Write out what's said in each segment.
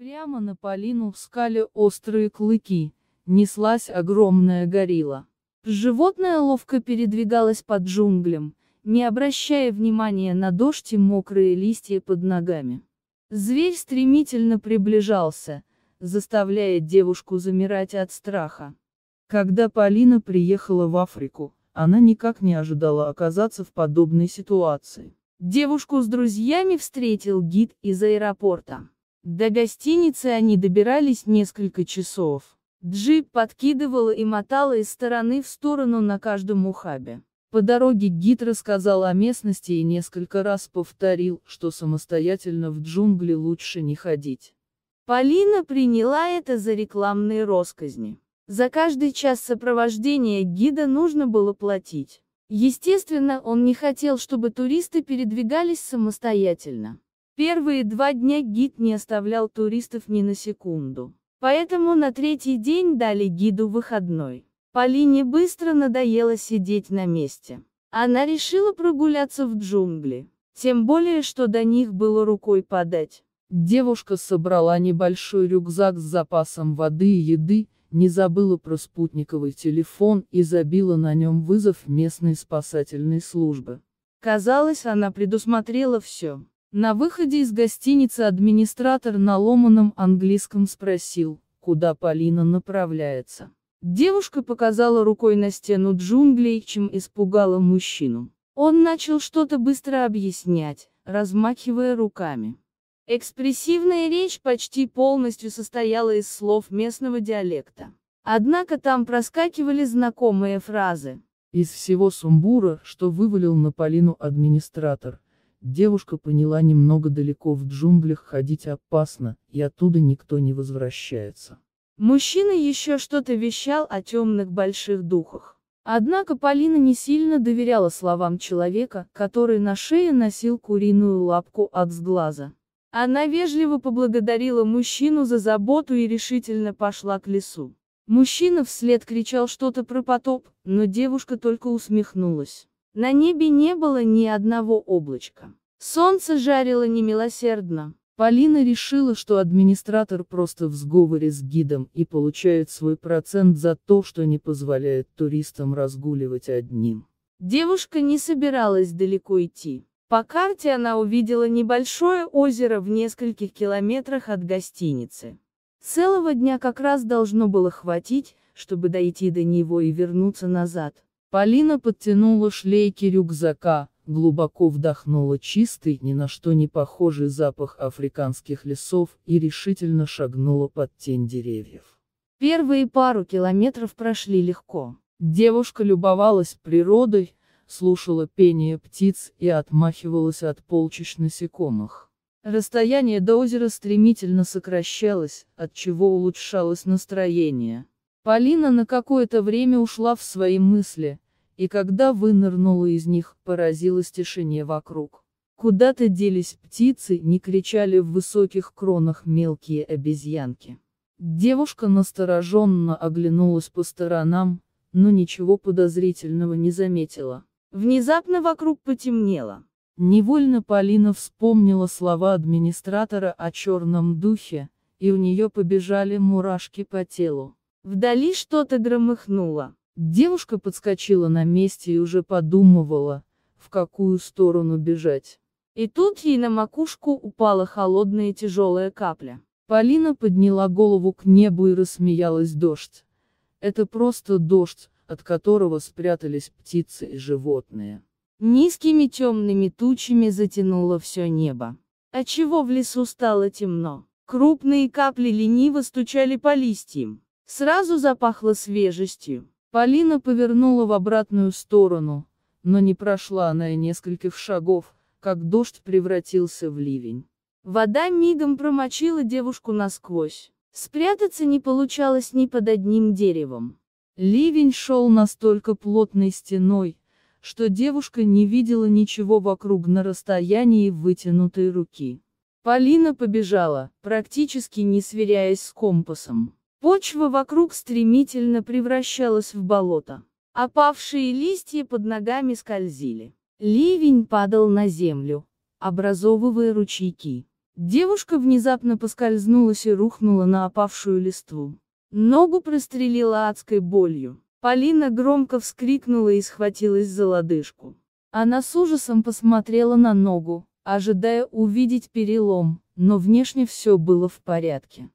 Прямо на Полину в скале острые клыки, неслась огромная горилла. Животное ловко передвигалось под джунглям, не обращая внимания на дождь и мокрые листья под ногами. Зверь стремительно приближался, заставляя девушку замирать от страха. Когда Полина приехала в Африку, она никак не ожидала оказаться в подобной ситуации. Девушку с друзьями встретил гид из аэропорта. До гостиницы они добирались несколько часов. Джип подкидывала и мотала из стороны в сторону на каждом ухабе. По дороге гид рассказал о местности и несколько раз повторил, что самостоятельно в джунгли лучше не ходить. Полина приняла это за рекламные росказни. За каждый час сопровождения гида нужно было платить. Естественно, он не хотел, чтобы туристы передвигались самостоятельно. Первые два дня гид не оставлял туристов ни на секунду. Поэтому на третий день дали гиду выходной. Полине быстро надоело сидеть на месте. Она решила прогуляться в джунгли. Тем более, что до них было рукой подать. Девушка собрала небольшой рюкзак с запасом воды и еды, не забыла про спутниковый телефон и забила на нем вызов местной спасательной службы. Казалось, она предусмотрела все. На выходе из гостиницы администратор на ломаном английском спросил, куда Полина направляется. Девушка показала рукой на стену джунглей, чем испугала мужчину. Он начал что-то быстро объяснять, размахивая руками. Экспрессивная речь почти полностью состояла из слов местного диалекта. Однако там проскакивали знакомые фразы. Из всего сумбура, что вывалил на Полину администратор, Девушка поняла немного далеко в джунглях ходить опасно, и оттуда никто не возвращается. Мужчина еще что-то вещал о темных больших духах. Однако Полина не сильно доверяла словам человека, который на шее носил куриную лапку от сглаза. Она вежливо поблагодарила мужчину за заботу и решительно пошла к лесу. Мужчина вслед кричал что-то про потоп, но девушка только усмехнулась. На небе не было ни одного облачка. Солнце жарило немилосердно. Полина решила, что администратор просто в сговоре с гидом и получает свой процент за то, что не позволяет туристам разгуливать одним. Девушка не собиралась далеко идти. По карте она увидела небольшое озеро в нескольких километрах от гостиницы. Целого дня как раз должно было хватить, чтобы дойти до него и вернуться назад. Полина подтянула шлейки рюкзака, глубоко вдохнула чистый, ни на что не похожий запах африканских лесов и решительно шагнула под тень деревьев. Первые пару километров прошли легко. Девушка любовалась природой, слушала пение птиц и отмахивалась от полчищ насекомых. Расстояние до озера стремительно сокращалось, отчего улучшалось настроение. Полина на какое-то время ушла в свои мысли, и когда вынырнула из них, поразилась тишине вокруг. Куда-то делись птицы, не кричали в высоких кронах мелкие обезьянки. Девушка настороженно оглянулась по сторонам, но ничего подозрительного не заметила. Внезапно вокруг потемнело. Невольно Полина вспомнила слова администратора о черном духе, и у нее побежали мурашки по телу. Вдали что-то громыхнуло. Девушка подскочила на месте и уже подумывала, в какую сторону бежать. И тут ей на макушку упала холодная тяжелая капля. Полина подняла голову к небу и рассмеялась дождь. Это просто дождь, от которого спрятались птицы и животные. Низкими темными тучами затянуло все небо. А чего в лесу стало темно? Крупные капли лениво стучали по листьям. Сразу запахло свежестью. Полина повернула в обратную сторону, но не прошла она и нескольких шагов, как дождь превратился в ливень. Вода мигом промочила девушку насквозь. Спрятаться не получалось ни под одним деревом. Ливень шел настолько плотной стеной, что девушка не видела ничего вокруг на расстоянии вытянутой руки. Полина побежала, практически не сверяясь с компасом. Почва вокруг стремительно превращалась в болото. Опавшие листья под ногами скользили. Ливень падал на землю, образовывая ручейки. Девушка внезапно поскользнулась и рухнула на опавшую листву. Ногу прострелила адской болью. Полина громко вскрикнула и схватилась за лодыжку. Она с ужасом посмотрела на ногу, ожидая увидеть перелом, но внешне все было в порядке.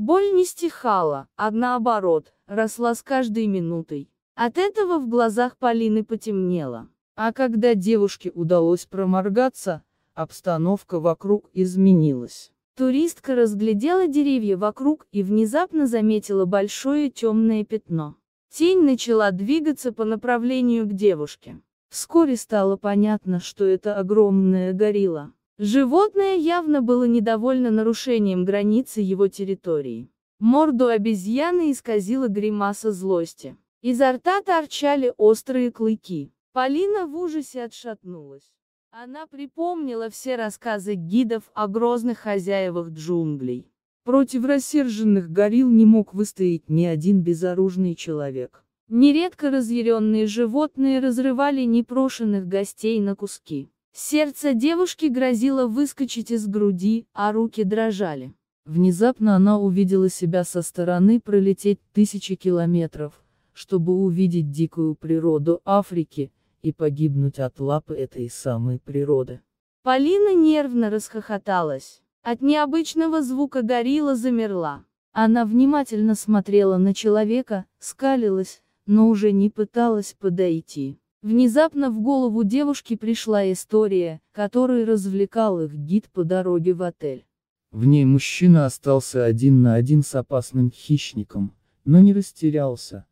Боль не стихала, а наоборот, росла с каждой минутой. От этого в глазах Полины потемнело. А когда девушке удалось проморгаться, обстановка вокруг изменилась. Туристка разглядела деревья вокруг и внезапно заметила большое темное пятно. Тень начала двигаться по направлению к девушке. Вскоре стало понятно, что это огромная горилла. Животное явно было недовольно нарушением границы его территории. Морду обезьяны исказила гримаса злости. Изо рта торчали острые клыки. Полина в ужасе отшатнулась. Она припомнила все рассказы гидов о грозных хозяевах джунглей. Против рассерженных горилл не мог выстоять ни один безоружный человек. Нередко разъяренные животные разрывали непрошенных гостей на куски. Сердце девушки грозило выскочить из груди, а руки дрожали. Внезапно она увидела себя со стороны пролететь тысячи километров, чтобы увидеть дикую природу Африки и погибнуть от лапы этой самой природы. Полина нервно расхохоталась. От необычного звука горилла замерла. Она внимательно смотрела на человека, скалилась, но уже не пыталась подойти. Внезапно в голову девушки пришла история, которой развлекал их гид по дороге в отель. В ней мужчина остался один на один с опасным хищником, но не растерялся.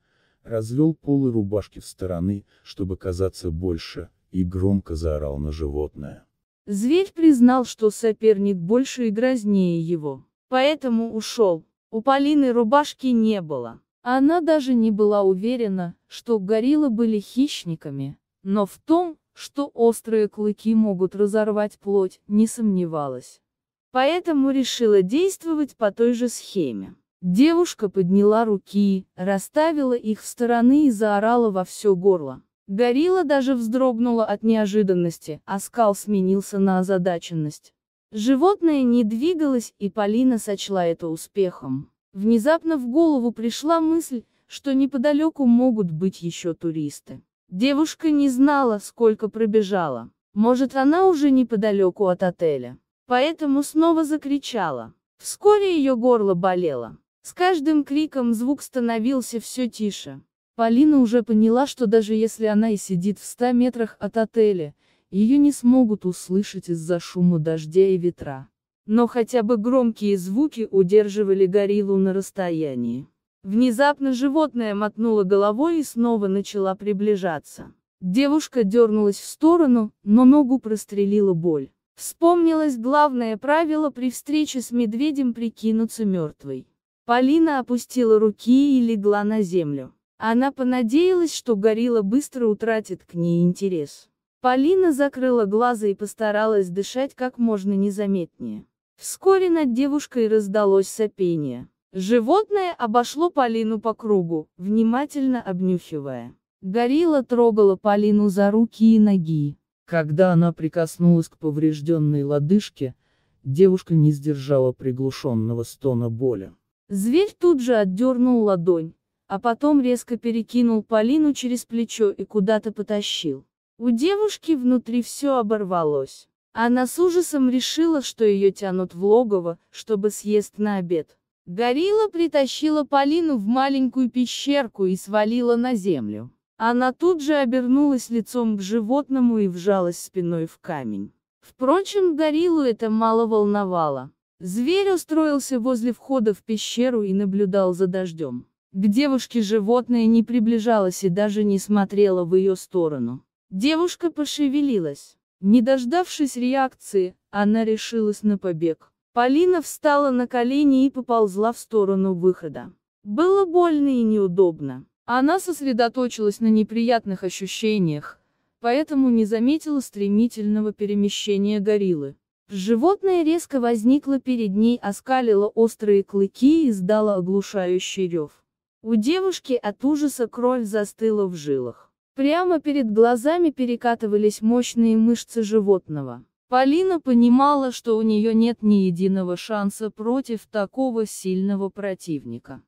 Развел полы рубашки в стороны, чтобы казаться больше, и громко заорал на животное. Зверь признал, что соперник больше и грознее его, поэтому ушел. У Полины рубашки не было. Она даже не была уверена, что гориллы были хищниками, но в том, что острые клыки могут разорвать плоть, не сомневалась. Поэтому решила действовать по той же схеме. Девушка подняла руки, расставила их в стороны и заорала во все горло. Горилла даже вздрогнула от неожиданности, а скал сменился на озадаченность. Животное не двигалось, и Полина сочла это успехом. Внезапно в голову пришла мысль, что неподалеку могут быть еще туристы. Девушка не знала, сколько пробежала. Может, она уже неподалеку от отеля. Поэтому снова закричала. Вскоре ее горло болело. С каждым криком звук становился все тише. Полина уже поняла, что даже если она и сидит в ста метрах от отеля, ее не смогут услышать из-за шума дождя и ветра. Но хотя бы громкие звуки удерживали гориллу на расстоянии. Внезапно животное мотнуло головой и снова начала приближаться. Девушка дернулась в сторону, но ногу прострелила боль. Вспомнилось главное правило при встрече с медведем прикинуться мертвой. Полина опустила руки и легла на землю. Она понадеялась, что горилла быстро утратит к ней интерес. Полина закрыла глаза и постаралась дышать как можно незаметнее. Вскоре над девушкой раздалось сопение. Животное обошло Полину по кругу, внимательно обнюхивая. Горилла трогала Полину за руки и ноги. Когда она прикоснулась к поврежденной лодыжке, девушка не сдержала приглушенного стона боли. Зверь тут же отдернул ладонь, а потом резко перекинул Полину через плечо и куда-то потащил. У девушки внутри все оборвалось. Она с ужасом решила, что ее тянут в логово, чтобы съест на обед. Горилла притащила Полину в маленькую пещерку и свалила на землю. Она тут же обернулась лицом к животному и вжалась спиной в камень. Впрочем, гориллу это мало волновало. Зверь устроился возле входа в пещеру и наблюдал за дождем. К девушке животное не приближалось и даже не смотрело в ее сторону. Девушка пошевелилась. Не дождавшись реакции, она решилась на побег. Полина встала на колени и поползла в сторону выхода. Было больно и неудобно. Она сосредоточилась на неприятных ощущениях, поэтому не заметила стремительного перемещения гориллы. Животное резко возникло перед ней, оскалило острые клыки и издало оглушающий рев. У девушки от ужаса кровь застыла в жилах. Прямо перед глазами перекатывались мощные мышцы животного. Полина понимала, что у нее нет ни единого шанса против такого сильного противника.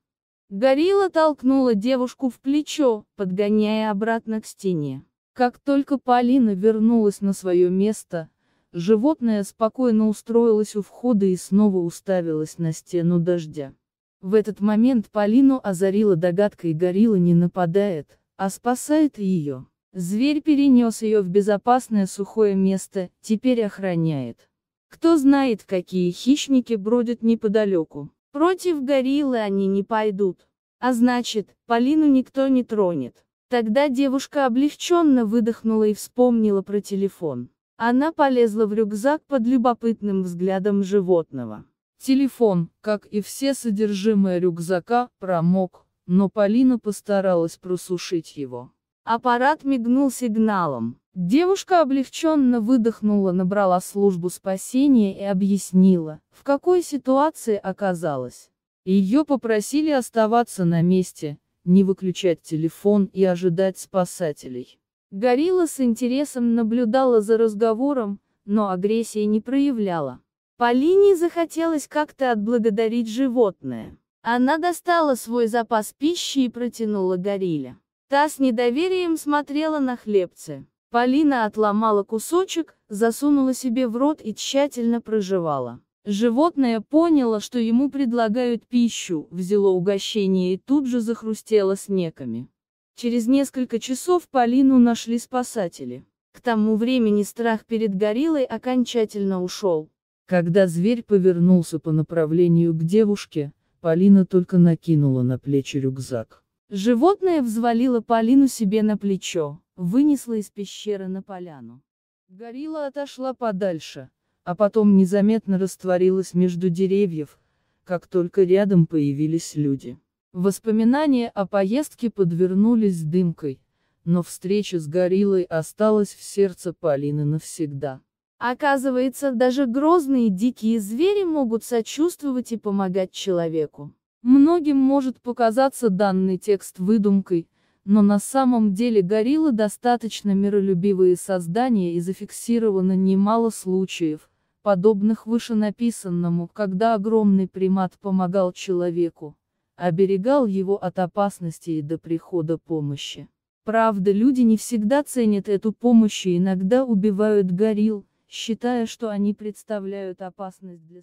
Горилла толкнула девушку в плечо, подгоняя обратно к стене. Как только Полина вернулась на свое место, животное спокойно устроилось у входа и снова уставилось на стену дождя. В этот момент Полину озарила догадка и горилла не нападает, а спасает ее. Зверь перенес ее в безопасное сухое место, теперь охраняет. Кто знает, какие хищники бродят неподалеку. Против гориллы они не пойдут. А значит, Полину никто не тронет. Тогда девушка облегченно выдохнула и вспомнила про телефон. Она полезла в рюкзак под любопытным взглядом животного. Телефон, как и все содержимое рюкзака, промок, но Полина постаралась просушить его. Аппарат мигнул сигналом. Девушка облегченно выдохнула, набрала службу спасения и объяснила, в какой ситуации оказалась. Ее попросили оставаться на месте, не выключать телефон и ожидать спасателей. Горилла с интересом наблюдала за разговором, но агрессии не проявляла. Полине захотелось как-то отблагодарить животное. Она достала свой запас пищи и протянула горилле. Та с недоверием смотрела на хлебцы. Полина отломала кусочек, засунула себе в рот и тщательно прожевала. Животное поняло, что ему предлагают пищу, взяло угощение и тут же захрустело снеками. Через несколько часов Полину нашли спасатели. К тому времени страх перед гориллой окончательно ушел. Когда зверь повернулся по направлению к девушке, Полина только накинула на плечи рюкзак. Животное взвалило Полину себе на плечо, вынесло из пещеры на поляну. Горилла отошла подальше, а потом незаметно растворилась между деревьев, как только рядом появились люди. Воспоминания о поездке подвернулись дымкой, но встреча с гориллой осталась в сердце Полины навсегда. Оказывается, даже грозные дикие звери могут сочувствовать и помогать человеку. Многим может показаться данный текст выдумкой, но на самом деле гориллы достаточно миролюбивые создания и зафиксировано немало случаев, подобных вышенаписанному, когда огромный примат помогал человеку, оберегал его от опасности и до прихода помощи. Правда, люди не всегда ценят эту помощь и иногда убивают горилл, считая, что они представляют опасность для...